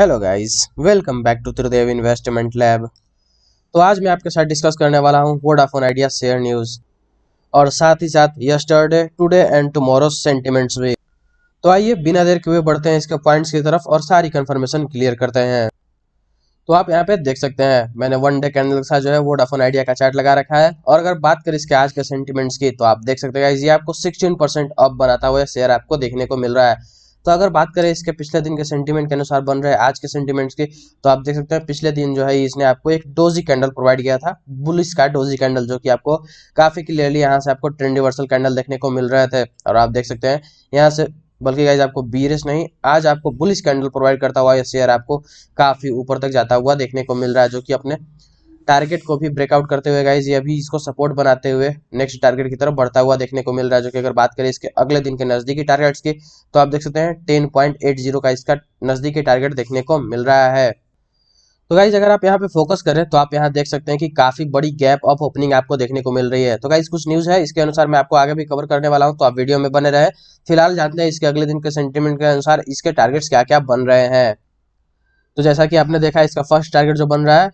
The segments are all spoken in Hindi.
hello guys welcome back to Tridev investment lab तो आज मैं आपके साथ डिस्कस करने वाला हूं वोडाफोन आइडिया शेयर न्यूज़ और साथ ही साथ yesterday today and tomorrow sentiments भी तो आइए बिना देर के हुए बढ़ते हैं इसके पॉइंट्स की तरफ और सारी कंफर्मेशन क्लियर करते हैं तो आप यहाँ पे देख सकते हैं मैंने वन डे कैंडल के साथ जो है वोडाफोन आइडिया का चार्ट लगा रखा है और अगर बात करें इसके आज के सेंटिमेंट्स की तो आप देख सकते हैं ये आपको परसेंट अप बनाता हुआ शेयर आपको देखने को मिल रहा है तो अगर बात करें इसके पिछले दिन के सेंटीमेंट के अनुसार बन रहे आज के सेंटीमेंट्स के तो आप देख सकते हैं पिछले दिन जो है इसने आपको एक डोजी कैंडल प्रोवाइड किया था बुलिस का डोजी कैंडल जो कि आपको काफ़ी क्लियरली यहाँ से आपको ट्रेंड रिवर्सल कैंडल देखने को मिल रहे थे और आप देख सकते हैं यहाँ से बल्कि गाइज आपको बीरस नहीं आज आपको बुलिस कैंडल प्रोवाइड करता हुआ यह शेयर आपको काफ़ी ऊपर तक जाता हुआ देखने को मिल रहा है जो कि अपने टारगेट को भी ब्रेकआउट करते हुए गाइज ये अभी इसको सपोर्ट बनाते हुए नेक्स्ट टारगेट की तरफ बढ़ता हुआ देखने को मिल रहा है जो कि अगर बात करें इसके अगले दिन के नजदीकी टारगेट्स की तो आप देख सकते हैं टेन पॉइंट एट जीरो का इसका नजदीकी टारगेट देखने को मिल रहा है तो गाइज अगर आप यहाँ पे फोकस करें तो आप यहाँ देख सकते हैं कि काफी बड़ी गैप ऑफ ओपनिंग आपको देखने को मिल रही है तो गाइज कुछ न्यूज है इसके अनुसार मैं आपको आगे भी कवर करने वाला हूँ तो आप वीडियो में बने रहे फिलहाल जानते हैं इसके अगले दिन के सेंटिमेंट के अनुसार इसके टारगेट्स क्या क्या बन रहे हैं तो जैसा कि आपने देखा इसका फर्स्ट टारगेट जो बन रहा है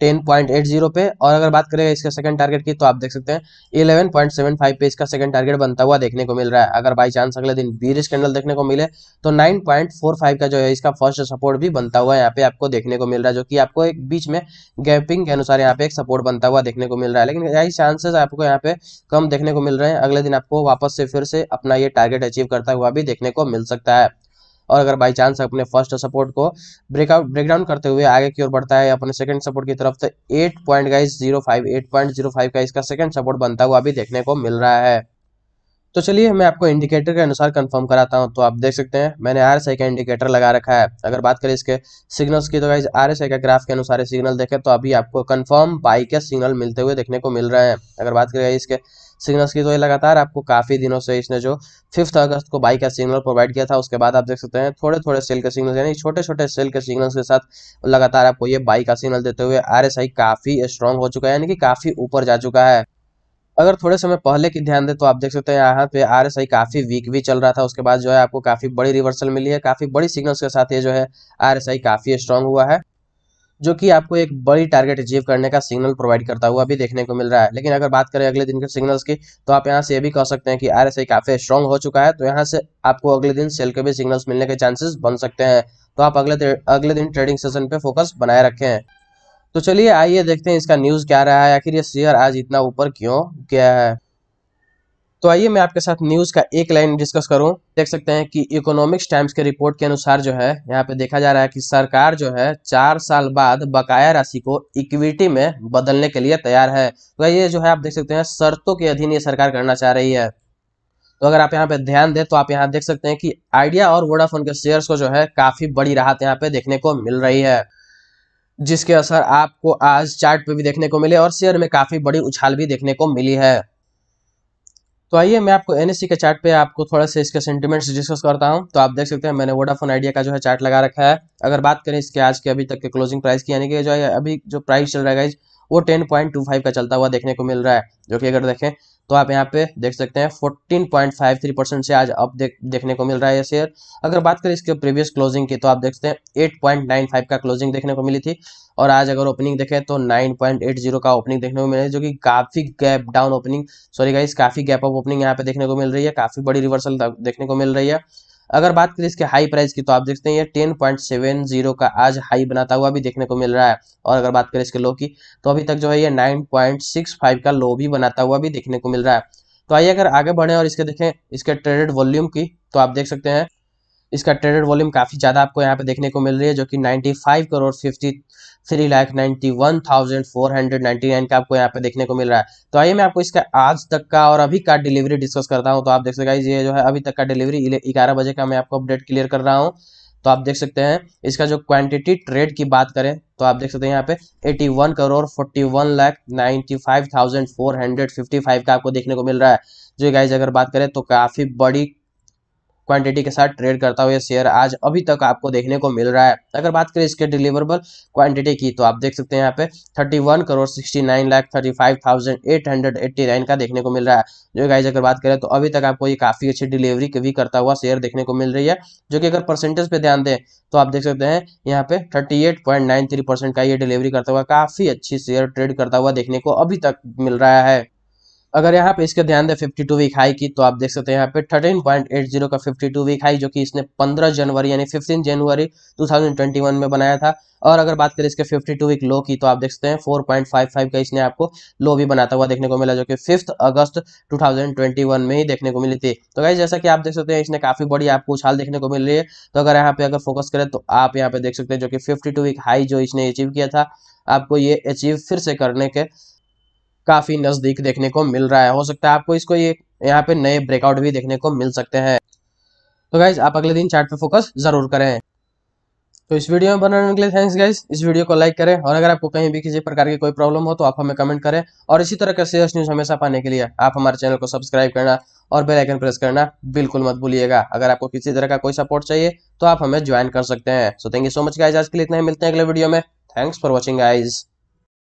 टेन पॉइंट एट जीरो पे और अगर बात करें इसका सेकंड टारगेट की तो आप देख सकते हैं इलेवन पॉइंट सेवन फाइव पे इसका सेकंड टारगेट बनता हुआ देखने को मिल रहा है अगर बाई चांस अगले दिन बीरिश कैंडल देखने को मिले तो नाइन पॉइंट फोर फाइव का जो है इसका फर्स्ट सपोर्ट भी बनता हुआ यहाँ पे आपको देखने को मिल रहा है जो कि आपको एक बीच में गैपिंग के अनुसार यहाँ पे एक सपोर्ट बनता हुआ देखने को मिल रहा है लेकिन यही चांसेस आपको यहाँ पे कम देखने को मिल रहे हैं अगले दिन आपको वापस से फिर से अपना ये टारगेट अचीव करता हुआ भी देखने को मिल सकता है और अगर बाई चांस अपने फर्स्ट सपोर्ट को ब्रेकआउट ब्रेकडाउन करते हुए आगे की ओर बढ़ता है अपने सेकंड सपोर्ट की तरफ तो eight point guys zero five eight point zero five का इसका सेकंड सपोर्ट बनता हुआ भी देखने को मिल रहा है तो चलिए मैं आपको इंडिकेटर के अनुसार कंफर्म कराता हूं तो आप देख सकते हैं मैंने आर का इंडिकेटर लगा रखा है अगर बात करें इसके सिग्नल्स की तो गाइज आर का ग्राफ के अनुसार सिग्नल देखें तो अभी आपको कंफर्म बाई के सिग्नल मिलते हुए देखने को मिल रहे हैं अगर बात करें इसके सिग्नल्स की तो ये लगातार आपको काफ़ी दिनों से इसने जो फिफ्थ अगस्त को बाई का सिग्नल प्रोवाइड किया था उसके बाद आप देख सकते हैं थोड़े थोड़े सेल के सिग्नल यानी छोटे छोटे सेल के सिग्नल्स के साथ लगातार आपको ये बाई का सिग्नल देते हुए आर काफ़ी स्ट्रॉन्ग हो चुका है यानी कि काफ़ी ऊपर जा चुका है अगर थोड़े समय पहले की ध्यान दें तो आप देख सकते हैं यहाँ पे आर एस आई काफ़ी वीक भी चल रहा था उसके बाद जो है आपको काफ़ी बड़ी रिवर्सल मिली है काफ़ी बड़ी सिग्नल्स के साथ ये जो है आर एस आई काफ़ी स्ट्रांग हुआ है जो कि आपको एक बड़ी टारगेट अचीव करने का सिग्नल प्रोवाइड करता हुआ भी देखने को मिल रहा है लेकिन अगर बात करें अगले दिन के सिग्नल्स की तो आप यहाँ से ये भी कह सकते हैं कि आर काफ़ी स्ट्रॉन्ग हो चुका है तो यहाँ से आपको अगले दिन सेल के भी सिग्नल्स मिलने के चांसेस बन सकते हैं तो आप अगले अगले दिन ट्रेडिंग सेशन पे फोकस बनाए रखे हैं तो चलिए आइए देखते हैं इसका न्यूज़ क्या रहा है आखिर ये शेयर आज इतना ऊपर क्यों गया है तो आइए मैं आपके साथ न्यूज का एक लाइन डिस्कस करूं देख सकते हैं कि इकोनॉमिक्स टाइम्स के रिपोर्ट के अनुसार जो है यहाँ पे देखा जा रहा है कि सरकार जो है चार साल बाद बकाया राशि को इक्विटी में बदलने के लिए तैयार है तो ये जो है आप देख सकते हैं शर्तों के अधीन ये सरकार करना चाह रही है तो अगर आप यहाँ पे ध्यान दें तो आप यहाँ देख सकते हैं कि आइडिया और वोडाफोन के शेयर्स को जो है काफी बड़ी राहत यहाँ पे देखने को मिल रही है जिसके असर आपको आज चार्ट पे भी देखने को मिले और शेयर में काफी बड़ी उछाल भी देखने को मिली है तो आइए मैं आपको एन के चार्ट पे आपको थोड़ा सा इसके सेंटीमेंट्स डिस्कस करता हूँ तो आप देख सकते हैं मैंने वोडाफोन आइडिया का जो है चार्ट लगा रखा है अगर बात करें इसके आज के अभी तक के क्लोजिंग प्राइस की यानी कि जो है अभी जो प्राइस चल रहा है वो टेन पॉइंट टू फाइव का चलता हुआ देखने को मिल रहा है जो कि अगर देखें तो आप यहाँ पे देख सकते हैं fourteen point five three percent से आज अब देख देखने को मिल रहा है ये शेयर अगर बात करें इसके प्रीवियस क्लोजिंग की तो आप देखते हैं एट पॉइंट नाइन फाइव का क्लोजिंग देखने को मिली थी और आज अगर ओपनिंग देखें तो नाइन पॉइंट एट जीरो का ओपनिंग देखने को मिला जो कि काफी gap down opening sorry guys काफी गैप अप ओपनिंग यहाँ पे देखने को मिल रही है काफी बड़ी रिवर्सल देखने को मिल रही है अगर बात करें इसके हाई प्राइस की तो आप देखते हैं ये टेन पॉइंट सेवन जीरो का आज हाई बनाता हुआ भी देखने को मिल रहा है और अगर बात करें इसके लो की तो अभी तक जो है ये नाइन पॉइंट सिक्स फाइव का लो भी बनाता हुआ भी देखने को मिल रहा है तो आइए अगर आगे बढ़े और इसके देखें इसके ट्रेडेड वॉल्यूम की तो आप देख सकते हैं इसका ट्रेडेड वॉल्यूम काफ़ी ज़्यादा आपको यहाँ पे देखने को मिल रही है जो कि 95 crore fifty three lakh ninety one thousand four hundred ninety nine का आपको यहाँ पे देखने को मिल रहा है तो आइए मैं आपको इसका आज तक का और अभी का डिलीवरी डिस्कस करता हूँ तो आप देख सकते ये जो है अभी तक का डिलीवरी ग्यारह बजे का मैं आपको अपडेट क्लियर कर रहा हूँ तो आप देख सकते हैं इसका जो क्वांटिटी ट्रेड की बात करें तो आप देख सकते हैं यहाँ पे 81 करोड़ 41 लाख 95,455 का आपको देखने को मिल रहा है जो गाइज अगर बात करें तो काफ़ी बड़ी क्वांटिटी के साथ ट्रेड करता हुआ शेयर आज अभी तक आपको देखने को मिल रहा है अगर बात करें इसके डिलीवरेबल क्वांटिटी की तो आप देख सकते हैं यहाँ पे 31 करोड़ 69 लाख 35,889 का देखने को मिल रहा है जो गाइज अगर बात करें तो अभी तक आपको ये काफ़ी अच्छी डिलीवरी भी करता हुआ शेयर देखने को मिल रही है जो कि अगर परसेंटेज पे ध्यान दें तो आप देख सकते हैं यहाँ पे थर्टी परसेंट का ये डिलीवरी करता हुआ काफ़ी अच्छी शेयर ट्रेड करता हुआ देखने को अभी तक मिल रहा है अगर यहाँ पे इसका ध्यान दें 52 वीक हाई की तो आप देख सकते हैं यहाँ पे 13.80 का 52 वीक हाई जो कि इसने 15 जनवरी यानी 15 जनवरी 2021 में बनाया था और अगर बात करें इसके 52 वीक लो की तो आप देख सकते हैं 4.55 का इसने आपको लो भी बनाता हुआ देखने को मिला जो कि फिफ्थ अगस्त 2021 में ही देखने को मिली थी तो गाइज जैसा कि आप देख सकते हैं इसने काफी बड़ी आपको उछाल देखने को मिल रही है तो अगर यहाँ पे अगर फोकस करें तो आप यहाँ पे देख सकते हैं जो कि फिफ्टी वीक हाई जो इसने अचीव किया था आपको ये अचीव फिर से करने के काफी नजदीक देखने को मिल रहा है हो सकता है आपको इसको ये यहाँ पे नए ब्रेकआउट भी देखने को मिल सकते हैं तो गाइज आप अगले दिन चार्ट पे फोकस जरूर करें तो इस वीडियो में बनाने के लिए थैंक्स गाइज इस वीडियो को लाइक करें और अगर आपको कहीं भी किसी प्रकार की कोई प्रॉब्लम हो तो आप हमें कमेंट करें और इसी तरह का सीरियस न्यूज हमेशा पाने के लिए आप हमारे चैनल को सब्सक्राइब करना और बेल आइकन प्रेस करना बिल्कुल मत भूलिएगा अगर आपको किसी तरह का कोई सपोर्ट चाहिए तो आप हमें ज्वाइन कर सकते हैं so thank you so much guys आज के लिए इतना ही मिलते हैं अगले वीडियो में थैंक्स फॉर वॉचिंग गाइज